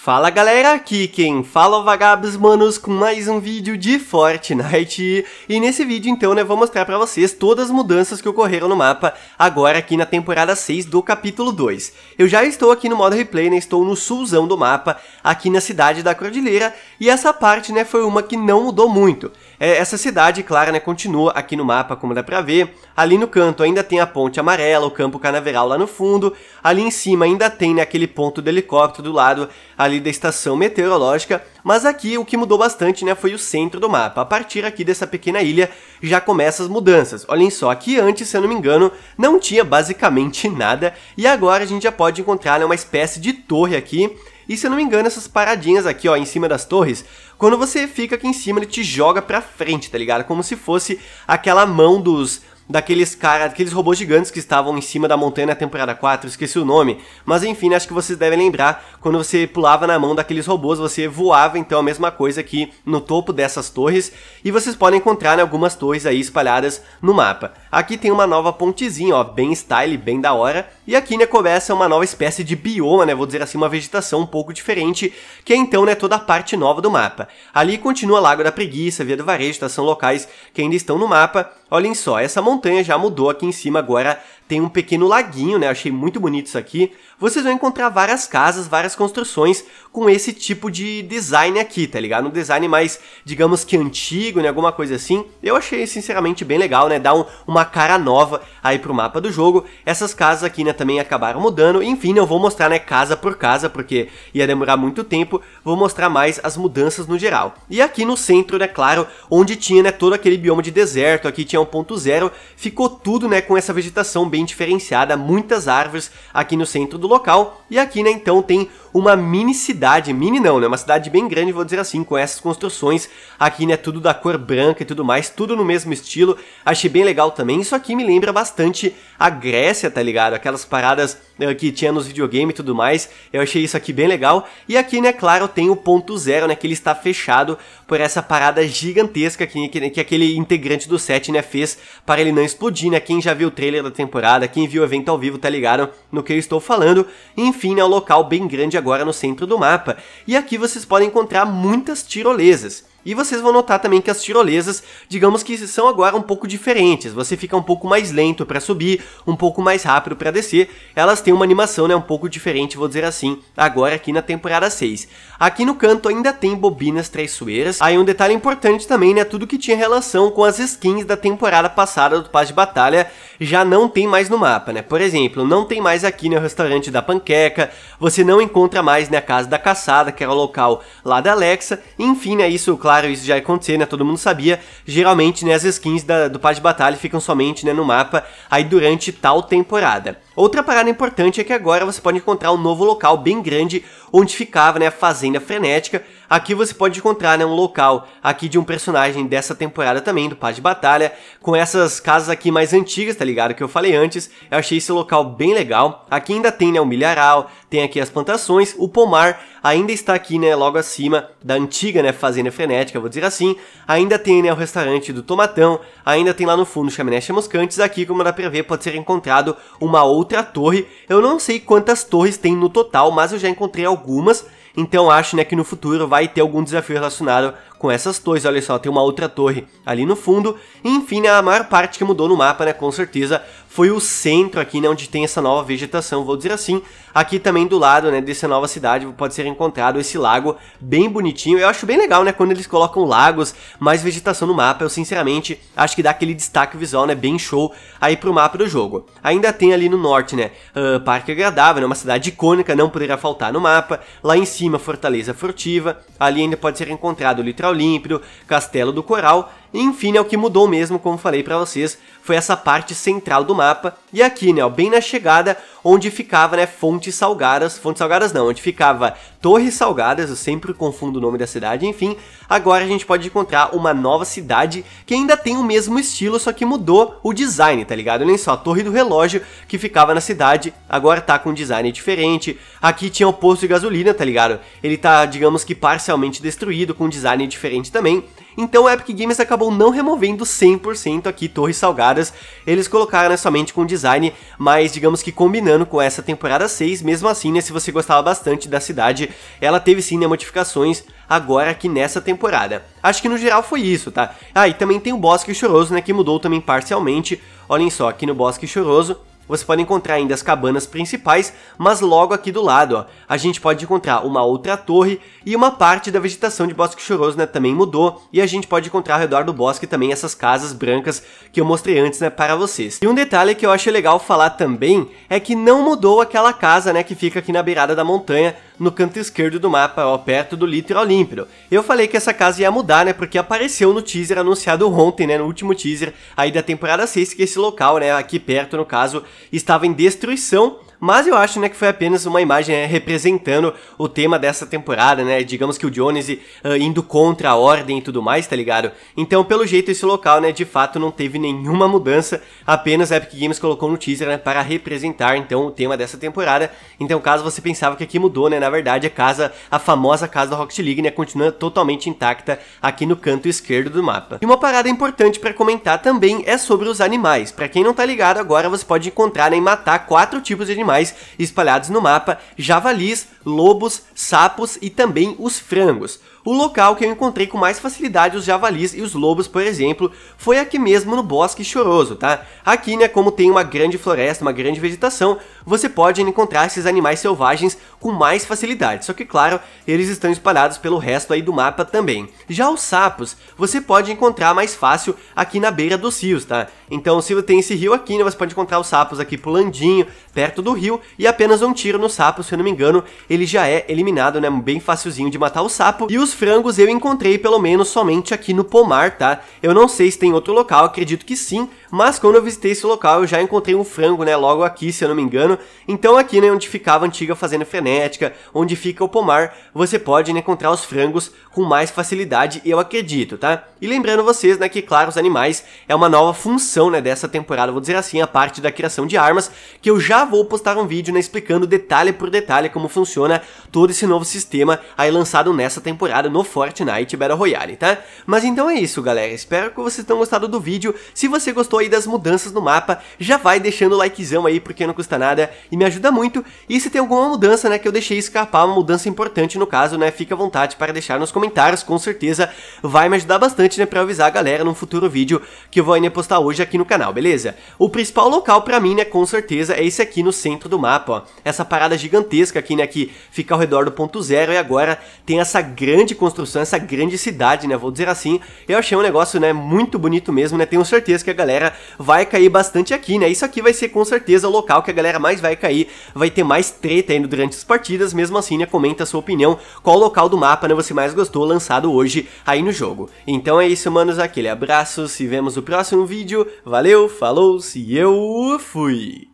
Fala galera, aqui quem fala vagabundos é Vagabos Manos com mais um vídeo de Fortnite E nesse vídeo então né, vou mostrar pra vocês todas as mudanças que ocorreram no mapa Agora aqui na temporada 6 do capítulo 2 Eu já estou aqui no modo replay, né, estou no sulzão do mapa Aqui na cidade da Cordilheira E essa parte né, foi uma que não mudou muito é, Essa cidade, claro, né, continua aqui no mapa como dá pra ver Ali no canto ainda tem a ponte amarela, o campo canaveral lá no fundo Ali em cima ainda tem né, aquele ponto do helicóptero do lado ali da estação meteorológica, mas aqui o que mudou bastante né, foi o centro do mapa. A partir aqui dessa pequena ilha já começam as mudanças. Olhem só, aqui antes, se eu não me engano, não tinha basicamente nada, e agora a gente já pode encontrar né, uma espécie de torre aqui, e se eu não me engano, essas paradinhas aqui, ó, em cima das torres, quando você fica aqui em cima, ele te joga pra frente, tá ligado? Como se fosse aquela mão dos daqueles caras, daqueles robôs gigantes que estavam em cima da montanha na temporada 4, esqueci o nome. Mas enfim, acho que vocês devem lembrar, quando você pulava na mão daqueles robôs, você voava, então a mesma coisa aqui no topo dessas torres, e vocês podem encontrar né, algumas torres aí espalhadas no mapa. Aqui tem uma nova pontezinha, ó, bem style, bem da hora, e aqui né, começa uma nova espécie de bioma, né, vou dizer assim, uma vegetação um pouco diferente, que é então né, toda a parte nova do mapa. Ali continua Lago da Preguiça, Via do Varejo, tá, são locais que ainda estão no mapa, Olhem só, essa montanha já mudou aqui em cima agora tem um pequeno laguinho, né? Achei muito bonito isso aqui. Vocês vão encontrar várias casas, várias construções com esse tipo de design aqui, tá ligado? Um design mais, digamos que antigo, né? Alguma coisa assim. Eu achei, sinceramente, bem legal, né? Dá um, uma cara nova aí pro mapa do jogo. Essas casas aqui, né? Também acabaram mudando. Enfim, eu vou mostrar, né? Casa por casa, porque ia demorar muito tempo. Vou mostrar mais as mudanças no geral. E aqui no centro, né? Claro, onde tinha, né? Todo aquele bioma de deserto. Aqui tinha ponto zero Ficou tudo, né? Com essa vegetação bem bem diferenciada, muitas árvores aqui no centro do local. E aqui, né, então tem uma mini cidade, mini não, né, uma cidade bem grande, vou dizer assim, com essas construções aqui, né, tudo da cor branca e tudo mais, tudo no mesmo estilo. Achei bem legal também. Isso aqui me lembra bastante a Grécia, tá ligado? Aquelas paradas eh, que tinha nos videogames e tudo mais. Eu achei isso aqui bem legal. E aqui, né, claro, tem o ponto zero, né, que ele está fechado por essa parada gigantesca que, que, que aquele integrante do set, né, fez para ele não explodir, né? Quem já viu o trailer da temporada, quem viu o evento ao vivo, tá ligado no que eu estou falando. Enfim, né, um local bem grande agora no centro do mapa. E aqui vocês podem encontrar muitas tirolesas. E vocês vão notar também que as tirolesas, digamos que são agora um pouco diferentes. Você fica um pouco mais lento para subir, um pouco mais rápido para descer. Elas têm uma animação né, um pouco diferente, vou dizer assim, agora aqui na temporada 6. Aqui no canto ainda tem bobinas traiçoeiras. Aí um detalhe importante também, né? Tudo que tinha relação com as skins da temporada passada do Paz de Batalha já não tem mais no mapa, né? Por exemplo, não tem mais aqui no né, restaurante da panqueca, você não encontra mais na né, casa da caçada, que era o local lá da Alexa. Enfim, né? Isso, claro claro, isso já acontecia, né? Todo mundo sabia. Geralmente, né, as skins da, do passe de batalha ficam somente né, no mapa aí durante tal temporada. Outra parada importante é que agora você pode encontrar um novo local bem grande onde ficava né, a Fazenda Frenética, Aqui você pode encontrar né, um local aqui de um personagem dessa temporada também, do Paz de Batalha, com essas casas aqui mais antigas, tá ligado? Que eu falei antes, eu achei esse local bem legal. Aqui ainda tem né, o milharal, tem aqui as plantações, o pomar ainda está aqui né, logo acima da antiga né, fazenda frenética, vou dizer assim. Ainda tem né, o restaurante do Tomatão, ainda tem lá no fundo chaminés chamuscantes, aqui como dá pra ver pode ser encontrado uma outra torre. Eu não sei quantas torres tem no total, mas eu já encontrei algumas então acho né, que no futuro vai ter algum desafio relacionado com essas torres. Olha só, tem uma outra torre ali no fundo. enfim, né, a maior parte que mudou no mapa, né, com certeza, foi o centro aqui, né, onde tem essa nova vegetação, vou dizer assim. Aqui também do lado, né, dessa nova cidade, pode ser encontrado esse lago bem bonitinho. Eu acho bem legal, né, quando eles colocam lagos, mais vegetação no mapa. Eu, sinceramente, acho que dá aquele destaque visual, né, bem show aí pro mapa do jogo. Ainda tem ali no norte, né, uh, Parque Agradável, né, uma cidade icônica, não poderia faltar no mapa. Lá em cima, Fortaleza Furtiva. Ali ainda pode ser encontrado o Litoral Límpido, Castelo do Coral. Enfim, é né, o que mudou mesmo, como falei para vocês, foi essa parte central do mapa mapa. E aqui, né, ó, bem na chegada, onde ficava, né, Fontes Salgadas, Fontes Salgadas não, onde ficava Torres Salgadas, eu sempre confundo o nome da cidade, enfim, agora a gente pode encontrar uma nova cidade que ainda tem o mesmo estilo, só que mudou o design, tá ligado? Olhem só, a Torre do Relógio, que ficava na cidade, agora tá com um design diferente, aqui tinha o posto de gasolina, tá ligado? Ele tá, digamos que parcialmente destruído, com um design diferente também, então a Epic Games acabou não removendo 100% aqui Torres Salgadas, eles colocaram né, somente com design mas digamos que combinando ano com essa temporada 6, mesmo assim, né, se você gostava bastante da cidade, ela teve sim né, modificações agora aqui nessa temporada. Acho que no geral foi isso, tá? Ah, e também tem o Bosque Choroso, né, que mudou também parcialmente, olhem só, aqui no Bosque Choroso, você pode encontrar ainda as cabanas principais, mas logo aqui do lado, ó, a gente pode encontrar uma outra torre e uma parte da vegetação de Bosque Choroso, né, também mudou, e a gente pode encontrar ao redor do bosque também essas casas brancas que eu mostrei antes, né, para vocês. E um detalhe que eu acho legal falar também é que não mudou aquela casa, né, que fica aqui na beirada da montanha, no canto esquerdo do mapa, ó, perto do Litro Olímpio. Eu falei que essa casa ia mudar, né, porque apareceu no teaser anunciado ontem, né, no último teaser aí da temporada 6, que esse local, né, aqui perto no caso, estava em destruição mas eu acho né, que foi apenas uma imagem né, representando o tema dessa temporada, né? Digamos que o Jones uh, indo contra a ordem e tudo mais, tá ligado? Então, pelo jeito, esse local, né, de fato não teve nenhuma mudança, apenas a Epic Games colocou no teaser, né, para representar, então, o tema dessa temporada. Então, caso você pensava que aqui mudou, né, na verdade, a casa, a famosa casa da Rocket League, né, continua totalmente intacta aqui no canto esquerdo do mapa. E uma parada importante para comentar também é sobre os animais. Para quem não tá ligado agora, você pode encontrar né, e matar quatro tipos de animais animais espalhados no mapa, javalis, lobos, sapos e também os frangos. O local que eu encontrei com mais facilidade os javalis e os lobos, por exemplo, foi aqui mesmo no Bosque Choroso, tá? Aqui, né, como tem uma grande floresta, uma grande vegetação, você pode encontrar esses animais selvagens com mais facilidade, só que claro, eles estão espalhados pelo resto aí do mapa também. Já os sapos, você pode encontrar mais fácil aqui na beira dos rios, tá? Então se tem esse rio aqui, né, você pode encontrar os sapos aqui pulandinho, perto do rio, e apenas um tiro no sapo, se eu não me engano, ele ele já é eliminado, né? Bem facilzinho de matar o sapo. E os frangos eu encontrei pelo menos somente aqui no pomar, tá? Eu não sei se tem outro local, acredito que sim, mas quando eu visitei esse local, eu já encontrei um frango, né, logo aqui, se eu não me engano. Então aqui, né, onde ficava a antiga fazenda frenética, onde fica o pomar, você pode né, encontrar os frangos com mais facilidade, eu acredito, tá? E lembrando vocês, né, que claro, os animais é uma nova função, né, dessa temporada, vou dizer assim, a parte da criação de armas, que eu já vou postar um vídeo, né, explicando detalhe por detalhe como funciona todo esse novo sistema aí lançado nessa temporada no Fortnite Battle Royale, tá? Mas então é isso, galera, espero que vocês tenham gostado do vídeo, se você gostou gostou aí das mudanças no mapa, já vai deixando o likezão aí porque não custa nada e me ajuda muito. E se tem alguma mudança, né, que eu deixei escapar, uma mudança importante no caso, né, fica à vontade para deixar nos comentários, com certeza vai me ajudar bastante, né, para avisar a galera num futuro vídeo que eu vou ainda postar hoje aqui no canal, beleza? O principal local para mim, né, com certeza é esse aqui no centro do mapa, ó. Essa parada gigantesca aqui, né, que fica ao redor do ponto zero e agora tem essa grande construção, essa grande cidade, né, vou dizer assim. Eu achei um negócio, né, muito bonito mesmo, né, tenho certeza que a galera galera vai cair bastante aqui, né? Isso aqui vai ser com certeza o local que a galera mais vai cair, vai ter mais treta ainda durante as partidas, mesmo assim, né? Comenta a sua opinião, qual local do mapa né, você mais gostou lançado hoje aí no jogo. Então é isso, manos, aquele abraço, se vemos no próximo vídeo, valeu, falou, se eu fui!